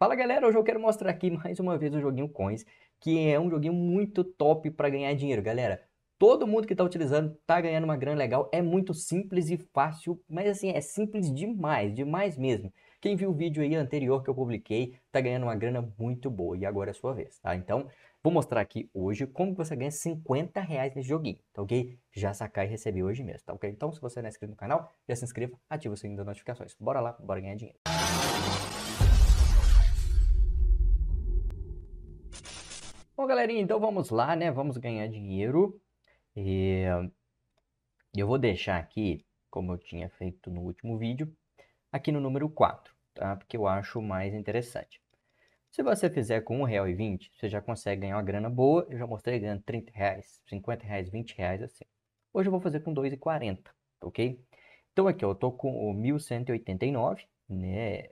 Fala galera, hoje eu quero mostrar aqui mais uma vez o joguinho Coins, que é um joguinho muito top para ganhar dinheiro, galera. Todo mundo que está utilizando está ganhando uma grana legal, é muito simples e fácil, mas assim, é simples demais, demais mesmo. Quem viu o vídeo aí anterior que eu publiquei, está ganhando uma grana muito boa e agora é a sua vez, tá? Então, vou mostrar aqui hoje como você ganha 50 reais nesse joguinho, tá ok? Já sacar e receber hoje mesmo, tá ok? Então, se você não é inscrito no canal, já se inscreva, ativa o sininho das notificações. Bora lá, bora ganhar dinheiro. Música Bom, galerinha, então vamos lá, né? Vamos ganhar dinheiro. E eu vou deixar aqui, como eu tinha feito no último vídeo, aqui no número 4, tá? Porque eu acho mais interessante. Se você fizer com R$1,20, você já consegue ganhar uma grana boa. Eu já mostrei ganhando reais R$50, reais assim. Hoje eu vou fazer com R$2,40, ok? Então aqui eu tô com o 1.189, né?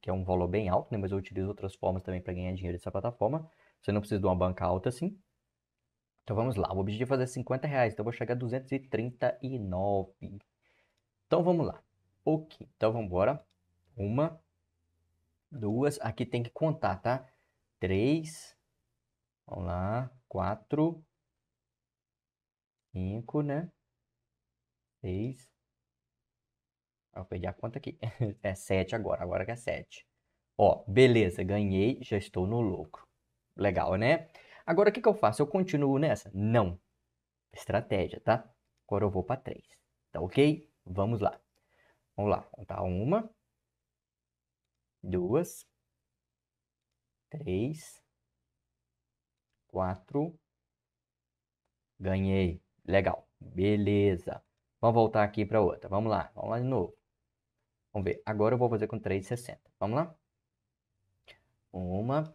Que é um valor bem alto, né? Mas eu utilizo outras formas também para ganhar dinheiro dessa plataforma. Você não precisa de uma banca alta assim. Então vamos lá, o objetivo é fazer 50 reais, então eu vou chegar a 239. Então vamos lá. Ok, então vamos embora. Uma, duas, aqui tem que contar, tá? Três, vamos lá, quatro, cinco, né? Seis. Eu perdi a conta aqui. É sete agora, agora que é sete. Ó, beleza, ganhei, já estou no lucro. Legal, né? Agora o que, que eu faço? Eu continuo nessa? Não. Estratégia, tá? Agora eu vou para três. Tá ok? Vamos lá. Vamos lá. Contar uma, duas, três, quatro. Ganhei. Legal. Beleza. Vamos voltar aqui para outra. Vamos lá. Vamos lá de novo. Vamos ver. Agora eu vou fazer com 3,60. Vamos lá? Uma,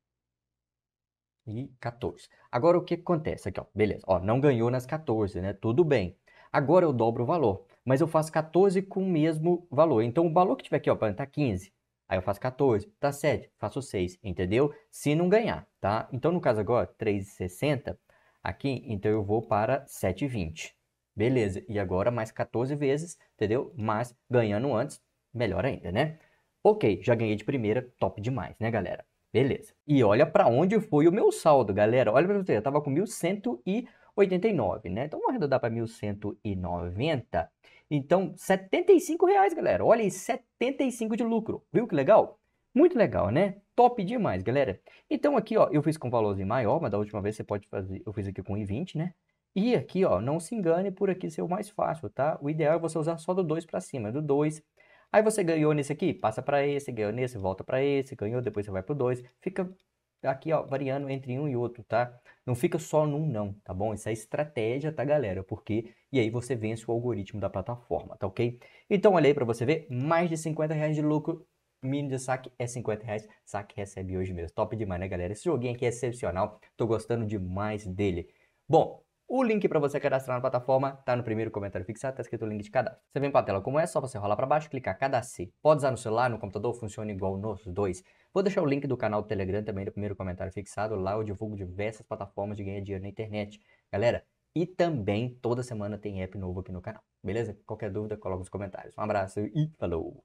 e 14. Agora o que acontece aqui, ó, beleza, ó, não ganhou nas 14, né? Tudo bem. Agora eu dobro o valor, mas eu faço 14 com o mesmo valor. Então o valor que tiver aqui, ó, para tá 15, aí eu faço 14, tá 7, faço 6, entendeu? Se não ganhar, tá? Então no caso agora, 3,60 aqui, então eu vou para 7,20. Beleza, e agora mais 14 vezes, entendeu? Mas ganhando antes, melhor ainda, né? Ok, já ganhei de primeira, top demais, né, galera? Beleza. E olha para onde foi o meu saldo, galera. Olha para você, eu tava com 1.189, né? Então, vou arredondar para 1.190. Então, 75 reais, galera. Olha aí, 75 de lucro. Viu que legal? Muito legal, né? Top demais, galera. Então, aqui, ó, eu fiz com valorzinho maior, mas da última vez você pode fazer... Eu fiz aqui com i20, né? E aqui, ó, não se engane por aqui ser o mais fácil, tá? O ideal é você usar só do 2 para cima, do 2 Aí você ganhou nesse aqui, passa para esse, ganhou nesse, volta para esse, ganhou, depois você vai para o 2. Fica aqui, ó, variando entre um e outro, tá? Não fica só num não, tá bom? Isso é estratégia, tá, galera? Porque, e aí você vence o algoritmo da plataforma, tá ok? Então, olha aí para você ver, mais de 50 reais de lucro mínimo de saque é 50 reais. Saque recebe hoje mesmo. Top demais, né, galera? Esse joguinho aqui é excepcional. Tô gostando demais dele. Bom, o link para você cadastrar na plataforma está no primeiro comentário fixado, está escrito o link de cadastro. Você vem para a tela como é, só você rolar para baixo, clicar cadastro. Pode usar no celular, no computador, funciona igual nos dois. Vou deixar o link do canal do Telegram também no primeiro comentário fixado. Lá eu divulgo diversas plataformas de ganhar dinheiro na internet. Galera, e também toda semana tem app novo aqui no canal, beleza? Qualquer dúvida, coloca nos comentários. Um abraço e falou!